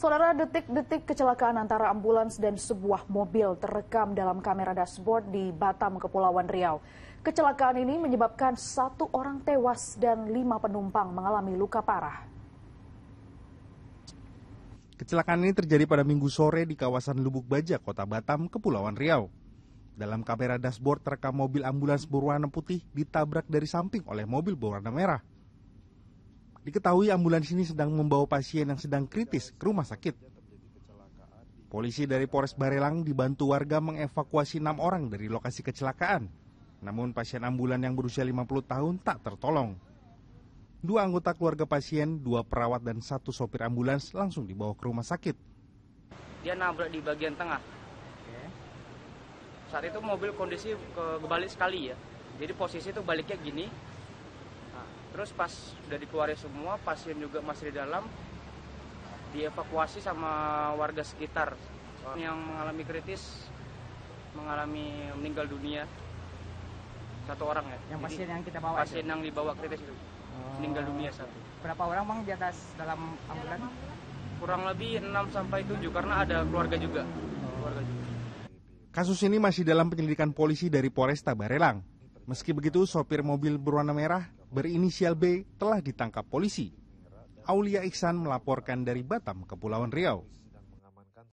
Saudara detik-detik kecelakaan antara ambulans dan sebuah mobil terekam dalam kamera dashboard di Batam, Kepulauan Riau. Kecelakaan ini menyebabkan satu orang tewas dan lima penumpang mengalami luka parah. Kecelakaan ini terjadi pada minggu sore di kawasan Lubuk Baja, kota Batam, Kepulauan Riau. Dalam kamera dashboard terekam mobil ambulans berwarna putih ditabrak dari samping oleh mobil berwarna merah. Diketahui ambulans ini sedang membawa pasien yang sedang kritis ke rumah sakit. Polisi dari Polres Barelang dibantu warga mengevakuasi enam orang dari lokasi kecelakaan. Namun pasien ambulan yang berusia 50 tahun tak tertolong. Dua anggota keluarga pasien, dua perawat dan satu sopir ambulans langsung dibawa ke rumah sakit. Dia nabrak di bagian tengah. Saat itu mobil kondisi kebalik sekali ya. Jadi posisi itu baliknya gini, terus pas udah dikeluarin semua pasien juga masih di dalam dievakuasi sama warga sekitar yang mengalami kritis mengalami meninggal dunia satu orang ya yang pasien Jadi, yang kita bawa pasien itu? yang dibawa kritis itu oh. meninggal dunia satu berapa orang bang di atas dalam ambulan kurang lebih 6 sampai 7 karena ada keluarga juga keluarga juga Kasus ini masih dalam penyelidikan polisi dari Polresta Barelang. Meski begitu, sopir mobil berwarna merah berinisial B telah ditangkap polisi. Aulia Iksan melaporkan dari Batam, Kepulauan Riau.